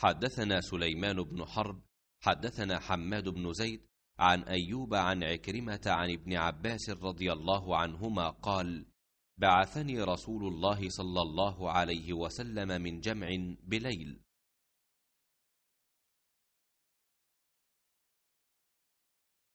حدثنا سليمان بن حرب حدثنا حماد بن زيد عن ايوب عن عكرمه عن ابن عباس رضي الله عنهما قال بعثني رسول الله صلى الله عليه وسلم من جمع بليل